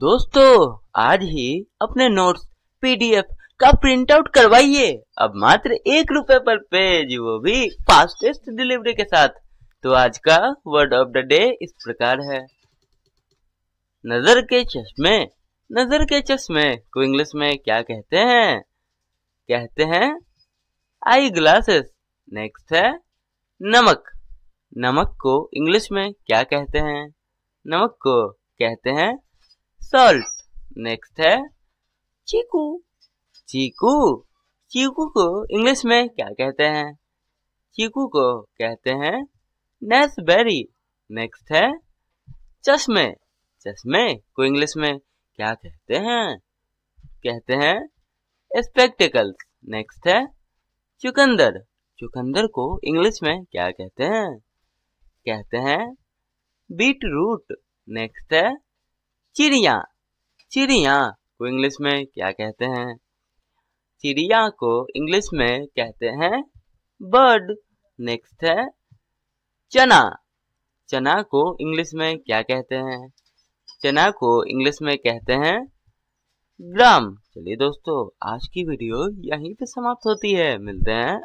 दोस्तों आज ही अपने नोट्स पीडीएफ का प्रिंट आउट करवाइए अब मात्र एक रुपए पर पेज वो भी फास्टेस्ट डिलीवरी के साथ तो आज का वर्ड ऑफ द डे इस प्रकार है नजर के चश्मे नजर के चश्मे को इंग्लिश में क्या कहते हैं कहते हैं आई ग्लासेस नेक्स्ट है नमक नमक को इंग्लिश में क्या कहते हैं नमक को कहते हैं सॉल्ट नेक्स्ट है चीकू चीकू चीकू को इंग्लिश में क्या कहते हैं चीकू को कहते हैं नेसबेरी नेक्स्ट है चश्मे चश्मे को इंग्लिश में क्या कहते हैं कहते हैं स्पेक्टिकल्स नेक्स्ट है चुकंदर चुकंदर को इंग्लिश में क्या कहते हैं कहते हैं बीट रूट नेक्स्ट है चिड़िया चिड़िया को इंग्लिश में क्या कहते हैं चिड़िया को इंग्लिश में कहते हैं बर्ड नेक्स्ट है चना चना को इंग्लिश में क्या कहते हैं चना को इंग्लिश में कहते हैं ग्राम चलिए दोस्तों आज की वीडियो यहीं पे समाप्त होती है मिलते हैं